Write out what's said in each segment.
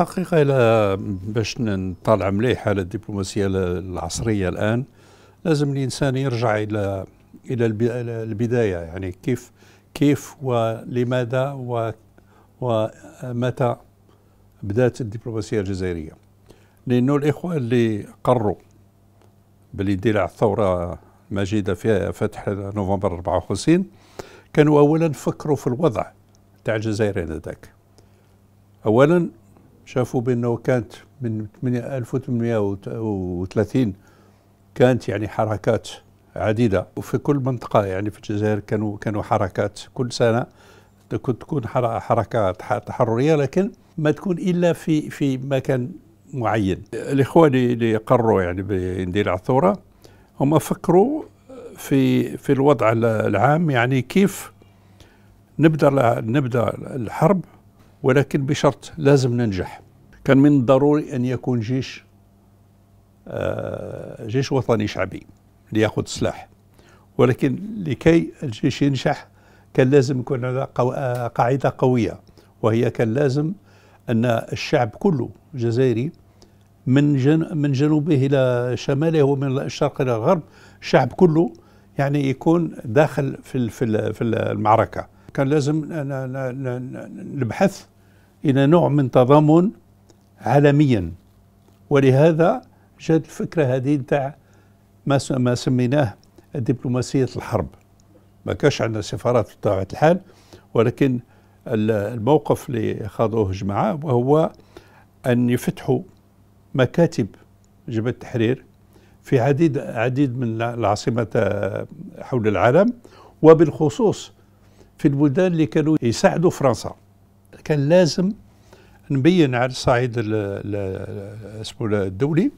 الحقيقه إلا باش نطالع مليح على الدبلوماسيه العصريه الان لازم الانسان يرجع الى الى البدايه يعني كيف كيف ولماذا و ومتى بدات الدبلوماسيه الجزائريه لانه الاخوه اللي قروا باللي يدير الثوره المجيده في فتح نوفمبر 54 كانوا اولا فكروا في الوضع تاع الجزائر هذاك اولا شافوا بأنه كانت من 1830 كانت يعني حركات عديدة وفي كل منطقة يعني في الجزائر كانوا كانوا حركات كل سنة تكون تكون حركة تحررية لكن ما تكون إلا في في مكان معين الإخوان اللي قرروا يعني بندير الثورة هم فكروا في في الوضع العام يعني كيف نبدا نبدا الحرب ولكن بشرط لازم ننجح كان من الضروري أن يكون جيش آه، جيش وطني شعبي ليأخذ سلاح ولكن لكي الجيش ينجح كان لازم يكون على آه، قاعدة قوية وهي كان لازم أن الشعب كله جزائري من جن من جنوبه إلى شماله ومن الشرق إلى الغرب الشعب كله يعني يكون داخل في في المعركة كان لازم نبحث إلى نوع من تضامن عالميا ولهذا جاءت الفكرة هذه نتاع ما سميناه دبلوماسية الحرب ما كاش عندنا سفارات بطبيعة الحال ولكن الموقف اللي خاضوه جماعة وهو أن يفتحوا مكاتب جبهة التحرير في عديد عديد من العاصمة آه، حول العالم وبالخصوص في البلدان اللي كانوا يساعدوا فرنسا كان لازم نبين على الصعيد اسمه الدولي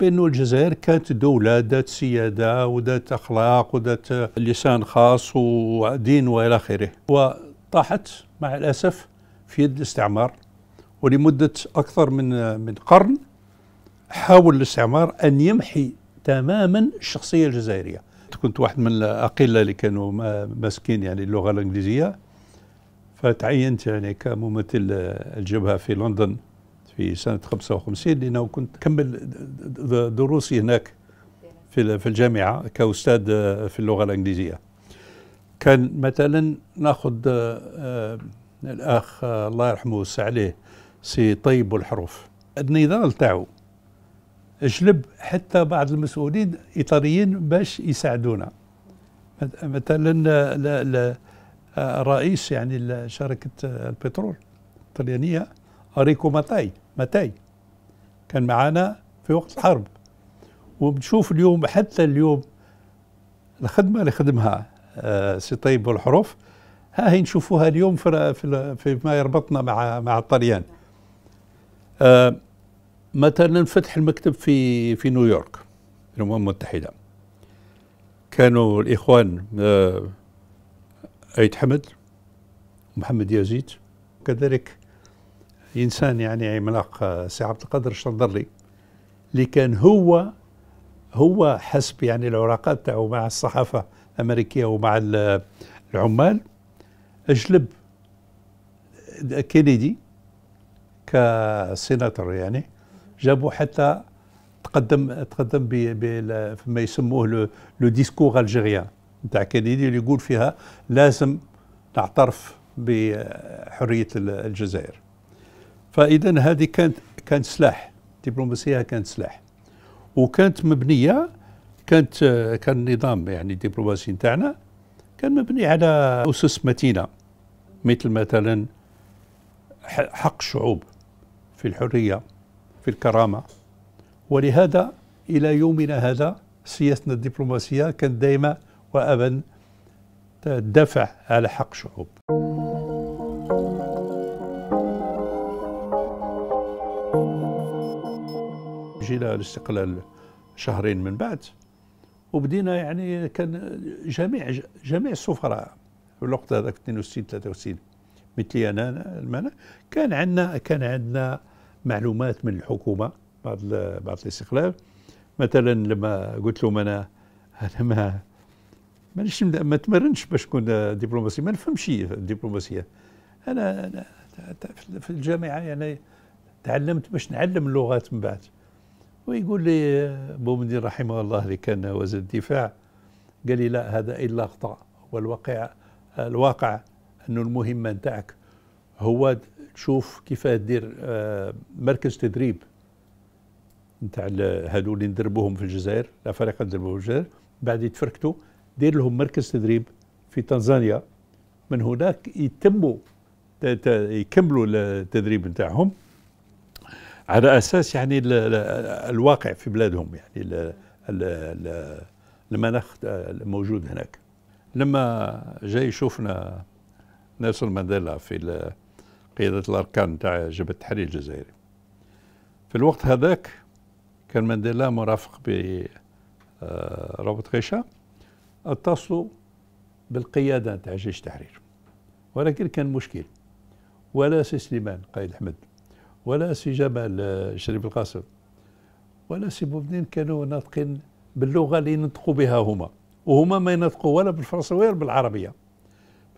بانه الجزائر كانت دوله ذات سياده وذات اخلاق وذات لسان خاص ودين والى اخره وطاحت مع الاسف في يد الاستعمار ولمده اكثر من من قرن حاول الاستعمار ان يمحي تماما الشخصيه الجزائريه كنت واحد من الأقلة اللي كانوا ماسكين يعني اللغة الإنجليزية فتعينت يعني كممثل الجبهة في لندن في سنة 55 لأنه كنت كمل دروسي هناك في الجامعة كأستاذ في اللغة الإنجليزية كان مثلا ناخذ آه، الأخ الله يرحمه وسع عليه سي طيب الحروف النضال تاعو جلب حتى بعض المسؤولين اطاريين باش يساعدونا مثلا الرئيس يعني شركه البترول الطليانيه اريكو ماتاي ماتاي كان معنا في وقت الحرب وبنشوف اليوم حتى اليوم الخدمه اللي خدمها آه، سي طيب الحروف ها هي نشوفوها اليوم في, في ما يربطنا مع مع الطليان آه، مثلا فتح المكتب في في نيويورك في الامم المتحده كانوا الاخوان آه، ايت حمد محمد يزيد كذلك انسان يعني عملاق آه، سي عبد القادر الشنضرلي اللي كان هو هو حسب يعني العلاقات تاعو مع الصحافه الامريكيه ومع آه، العمال اجلب كينيدي كسيناتور يعني جابوا حتى تقدم تقدم بما يسموه لو ديسكور الجيريان نتاع كندي اللي يقول فيها لازم نعترف بحريه الجزائر فاذا هذه كانت كانت سلاح الدبلوماسيه كانت سلاح وكانت مبنيه كانت كان النظام يعني الدبلوماسي نتاعنا كان مبني على اسس متينه مثل مثلا حق الشعوب في الحريه في الكرامة ولهذا إلى يومنا هذا سياستنا الدبلوماسية كانت دائما وأبدا تدافع على حق شعوب جينا الاستقلال شهرين من بعد وبدينا يعني كان جميع جميع السفراء في الوقت هذاك 62 63 مثلي انا المعنى كان عندنا كان عندنا معلومات من الحكومه بعد بعد الاستقلال مثلا لما قلت لهم انا انا ما مانيش ما تمرنش باش نكون دبلوماسي ما نفهمش الدبلوماسيه انا انا في الجامعه يعني تعلمت باش نعلم اللغات من بعد ويقول لي بومدين رحمه الله اللي كان وزير الدفاع قال لي لا هذا الا خطا والواقع الواقع انه المهمه نتاعك هو تشوف كيف دير آه، مركز تدريب نتاع هادو اللي ندربوهم في الجزائر الافارقه اللي ندربوهم في الجزائر بعد يتفركتوا دير لهم مركز تدريب في تنزانيا من هناك يتموا يكملوا التدريب نتاعهم على اساس يعني الواقع في بلادهم يعني المناخ آه، الموجود هناك لما جاي يشوفنا نيلسون مانديلا في قيادة الأركان تاع جبهة التحرير الجزائري في الوقت هذاك كان مانديلا مرافق ب آه، روبرت غيشا اتصلوا بالقيادة تاع جيش التحرير ولكن كان مشكل ولا سي سليمان قائد أحمد ولا سي جمال آه، شريف القاسم ولا سي بوبدين كانوا ناطقين باللغة اللي ينطقوا بها هما وهما ما ينطقوا ولا بالفرنسية ولا بالعربية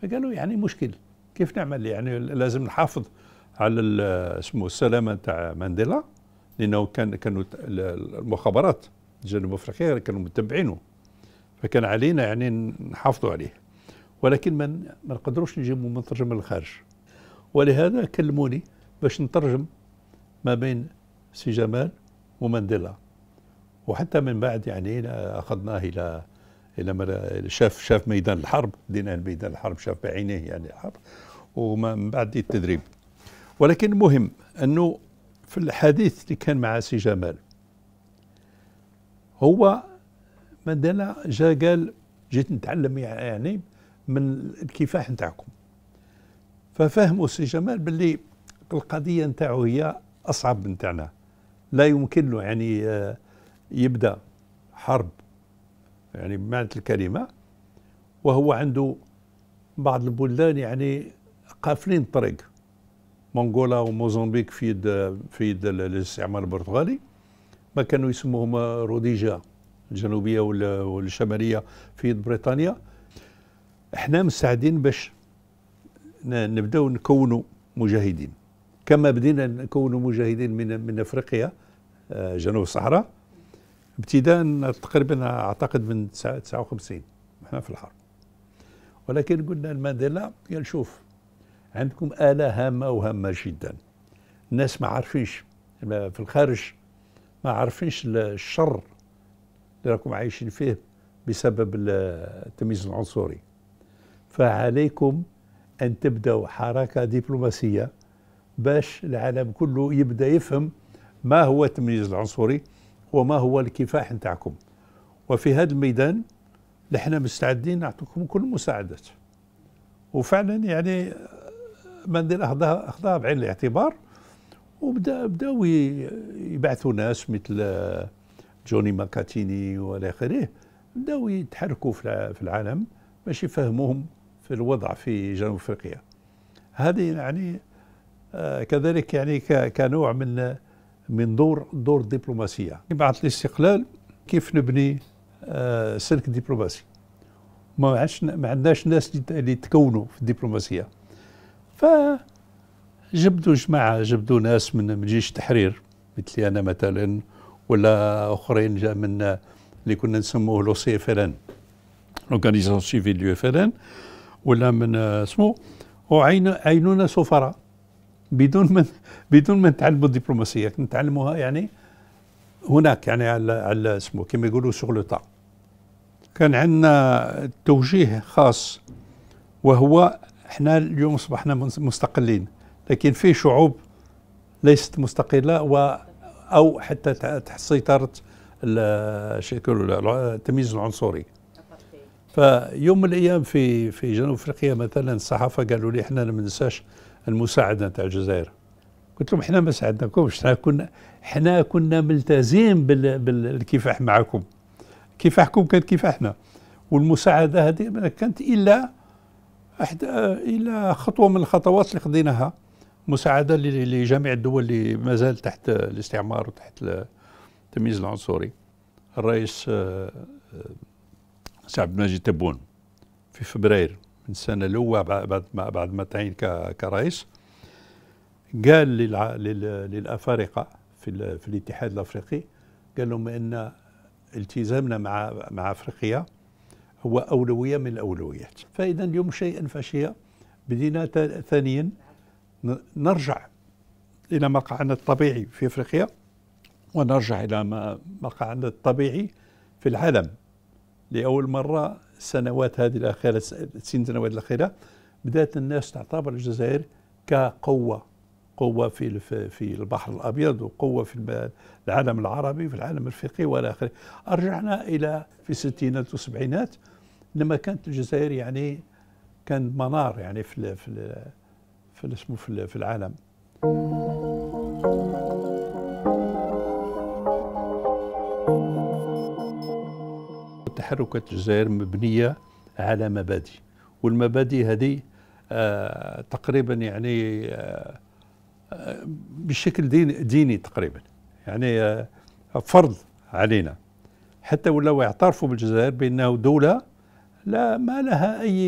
فقالوا يعني مشكل كيف نعمل يعني لازم نحافظ على اسمه السلامه تاع مانديلا لانه كان كانوا المخابرات الجنوب افريقيا كانوا متبعينه فكان علينا يعني نحافظوا عليه ولكن ما نقدروش نجيبوا مترجم من الخارج ولهذا كلموني باش نترجم ما بين سي جمال ومانديلا وحتى من بعد يعني اخذناه الى لما شاف شاف ميدان الحرب دينا ميدان الحرب شاف بعينيه يعني الحرب ومن بعد التدريب ولكن المهم انه في الحديث اللي كان مع سي جمال هو مانديلا جا قال جيت نتعلم يعني من الكفاح نتاعكم ففهموا سي جمال باللي القضيه نتاعو هي اصعب نتاعنا لا يمكن له يعني آه، يبدا حرب يعني بمعنى الكلمة وهو عنده بعض البلدان يعني قافلين الطريق مونغولا وموزمبيق في يد في يد الاستعمار البرتغالي ما كانوا يسموهم روديجا الجنوبيه والشماليه في يد بريطانيا احنا مستعدين باش نبداو نكونوا مجاهدين كما بدينا نكونوا مجاهدين من من افريقيا آه، جنوب الصحراء ابتداء تقريبا اعتقد من 59 احنا في الحرب ولكن قلنا لمانديلا قال شوف عندكم آلة هامة وهامة جدا الناس ما عارفينش في الخارج ما عارفينش الشر اللي راكم عايشين فيه بسبب التمييز العنصري فعليكم أن تبدأوا حركة دبلوماسية باش العالم كله يبدأ يفهم ما هو التمييز العنصري وما هو الكفاح نتاعكم وفي هذا الميدان نحن مستعدين نعطيكم كل المساعدات وفعلا يعني آه، مندير اخذها اخذها بعين الاعتبار وبدا بداوا يبعثوا ناس مثل آه، جوني ماكاتيني والى اخره بداوا يتحركوا في العالم باش يفهموهم في الوضع في جنوب افريقيا هذه يعني آه، كذلك يعني كنوع من من دور دور الدبلوماسيه بعد الاستقلال كيف نبني آه، سلك الدبلوماسي ما عادش ما عندناش ناس اللي تكونوا في الدبلوماسيه ف جبدوا جماعه جبدوا ناس من جيش التحرير مثلي انا مثلا ولا اخرين جا من اللي كنا نسموه لو سي اف ال ان لورغانيزاسيون سيفيل دو اف ال ان ولا من آه، اسمه وعينونا سفراء بدون ما بدون ما نتعلموا الدبلوماسيه نتعلموها يعني هناك يعني على على اسمه كما يقولوا سوغ لو كان عندنا توجيه خاص وهو احنا اليوم اصبحنا مستقلين لكن في شعوب ليست مستقله و او حتى تحت سيطره التمييز العنصري فيوم من الايام في في جنوب افريقيا مثلا الصحافه قالوا لي احنا ما ننساش المساعده نتاع الجزائر قلت لهم احنا ما ساعدناكمش كنا احنا كنا ملتزمين بالكفاح معكم كفاحكم كان كفاحنا والمساعده هذه ما كانت الا احد الى خطوه من الخطوات اللي خديناها مساعده لجميع الدول اللي مازال تحت الاستعمار وتحت التمييز العنصري الرئيس آه، آه، سعد المجيد تبون في فبراير السنه الاولى بعد ما بعد ما تعين كرئيس قال للع... لل... للافارقه في في الاتحاد الافريقي قال لهم ان التزامنا مع مع افريقيا هو اولويه من الاولويات فاذا اليوم شيئا فشيئا بدينا ثانيا نرجع الى مقعنا الطبيعي في افريقيا ونرجع الى مقعنا الطبيعي في العالم لاول مره السنوات هذه الأخيرة الست سنوات الأخيرة بدأت الناس تعتبر الجزائر كقوة قوة في في البحر الأبيض وقوة في العالم العربي في العالم الأفريقي وإلى آخره أرجعنا إلى في الستينات والسبعينات لما كانت الجزائر يعني كان منار يعني في في في اسمه في العالم تحركات الجزائر مبنية على مبادئ والمبادئ هذه آه، تقريبا يعني آه، بشكل ديني تقريبا يعني آه، فرض علينا حتى ولو يعترفوا بالجزائر بانه دوله لا ما لها اي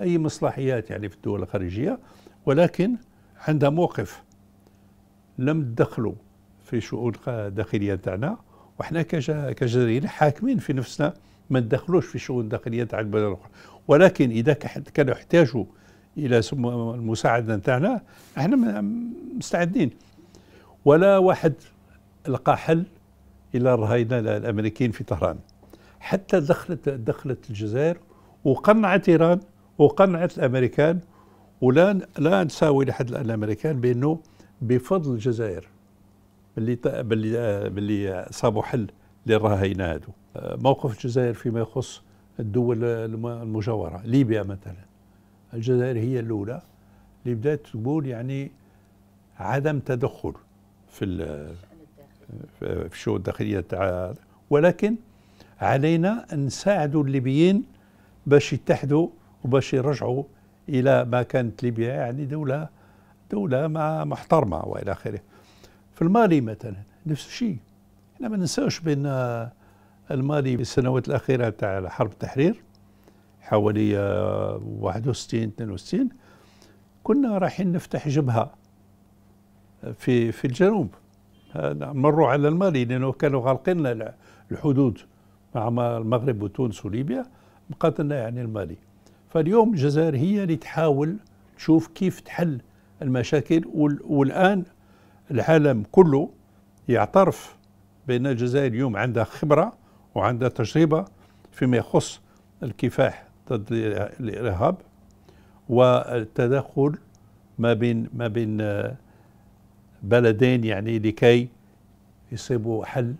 اي مصلحيات يعني في الدول الخارجيه ولكن عندها موقف لم تدخلوا في شؤون الداخليه تاعنا وحنا كجزائريين حاكمين في نفسنا ما ندخلوش في شؤون داخلية تاع البلد الأخرى ولكن إذا كانوا يحتاجوا إلى المساعدة نتاعنا إحنا مستعدين ولا واحد لقى حل إلى الرهينة الأمريكيين في طهران حتى دخلت دخلت الجزائر وقنعت إيران وقنعت الأمريكان ولا لا نساوي لحد الأمريكان بأنه بفضل الجزائر باللي باللي باللي صابوا حل للرهائن هادو موقف الجزائر فيما يخص الدول المجاوره ليبيا مثلا الجزائر هي الاولى اللي بدات تقول يعني عدم تدخل في في الشؤون الداخليه تاع ولكن علينا ان نساعدوا الليبيين باش يتحدوا وباش يرجعوا الى ما كانت ليبيا يعني دوله دوله محترمه والى اخره في المالي مثلا نفس الشيء احنا ما ننساوش بان آه، المالي في السنوات الاخيره تاع حرب التحرير حوالي 61 آه، 62 كنا رايحين نفتح جبهه آه، في في الجنوب مروا على المالي لانه كانوا غالقين الحدود مع المغرب وتونس وليبيا مقاتلنا يعني المالي فاليوم الجزائر هي اللي تحاول تشوف كيف تحل المشاكل والان العالم كله يعترف بأن الجزائر اليوم عندها خبرة وعندها تجربة فيما يخص الكفاح ضد الإرهاب والتدخل ما بين ما بين آه، بلدين يعني لكي يصيبوا حل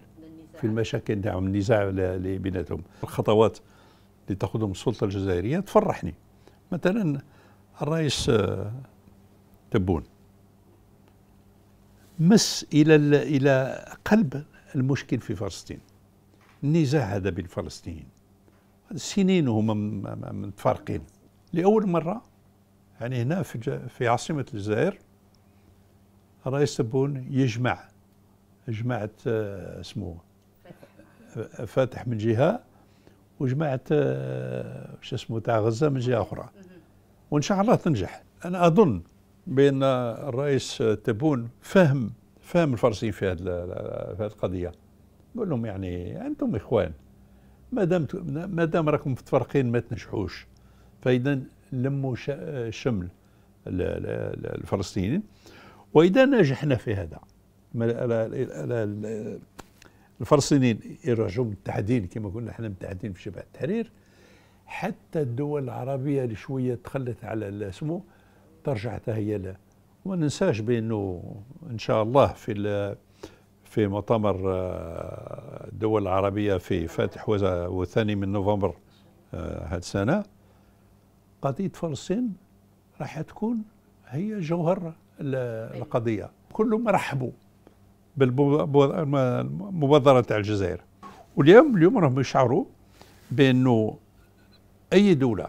في المشاكل نتاعهم النزاع بيناتهم الخطوات اللي تاخذهم السلطه الجزائريه تفرحني مثلا الرئيس آه، تبون مس الى الى قلب المشكل في فلسطين النزاع هذا بين الفلسطينيين سنين وهم متفارقين لاول مره يعني هنا في, في عاصمه الجزائر رئيس تبون يجمع جماعه آه، اسمه فاتح من جهه وجماعه آه، شو اسمه تاع غزه من جهه اخرى وان شاء الله تنجح انا اظن بان الرئيس تبون فهم فهم الفرنسيين في هذه القضيه نقول لهم يعني انتم اخوان ما دام ما دام راكم متفرقين ما تنجحوش فاذا لموا شمل الفلسطينيين واذا نجحنا في هذا الفلسطينيين يرجعوا متحدين كما قلنا احنا متحدين في شبه التحرير حتى الدول العربيه اللي شويه تخلت على اسمه ترجع هي له وما ننساش بأنه إن شاء الله في في مؤتمر آه، الدول العربية في فاتح والثاني من نوفمبر آه، هذه السنة قضية فلسطين راح تكون هي جوهر أيوة. القضية كلهم رحبوا بالمبادرة تاع الجزائر واليوم اليوم راهم يشعروا بأنه أي دولة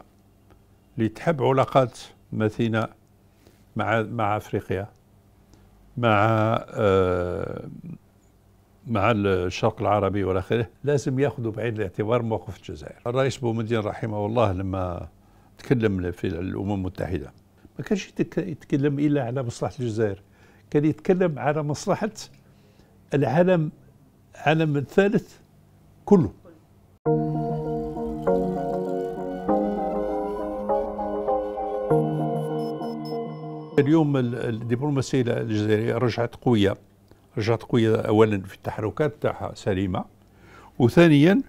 اللي تحب علاقات مثينة مع مع افريقيا مع آه، مع الشرق العربي والى اخره لازم ياخذوا بعين الاعتبار موقف الجزائر الرئيس بومدين رحمه الله لما تكلم في الامم المتحده ما كانش يتكلم الا على مصلحه الجزائر كان يتكلم على مصلحه العالم العالم الثالث كله اليوم الدبلوماسيه الجزائريه رجعت قويه رجعت قويه اولا في التحركات تاعها سليمه وثانيا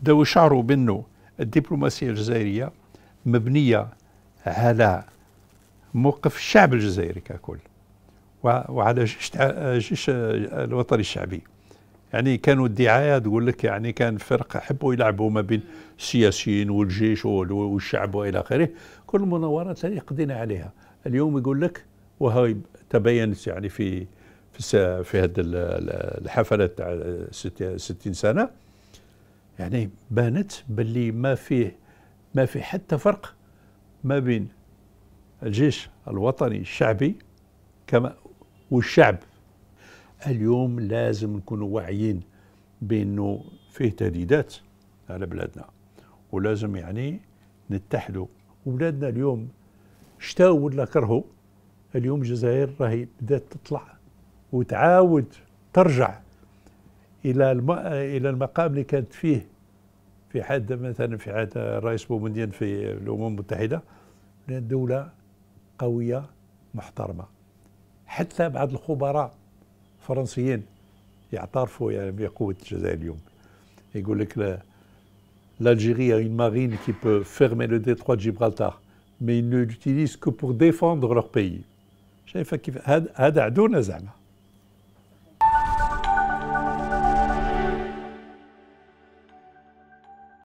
بداو يشعروا بانه الدبلوماسيه الجزائريه مبنيه على موقف الشعب الجزائري ككل وعلى جيش جيش الوطني الشعبي يعني كانوا الدعايه تقول لك يعني كان فرق حبوا يلعبوا ما بين السياسيين والجيش والشعب والى اخره كل المناورات هذه قضينا عليها اليوم يقول لك وهاي تبينت يعني في في في هذه الحفله تاع 60 سنه يعني بانت باللي ما فيه ما في حتى فرق ما بين الجيش الوطني الشعبي كما والشعب اليوم لازم نكونوا واعيين بانه فيه تهديدات على بلادنا ولازم يعني نتحدوا وبلادنا اليوم شتاء ولا كرهوا اليوم الجزائر راهي بدات تطلع وتعاود ترجع الى الم... الى المقام اللي كانت فيه في حد مثلا في عهد الرئيس بومدين في الامم المتحده دوله قويه محترمه حتى بعض الخبراء الفرنسيين يعترفوا يعني بقوه الجزائر اليوم يقول لك لالجيريا اون مارين كي qui فيرمي لو le détroit mais ils ne l'utilisent que pour défendre leur pays.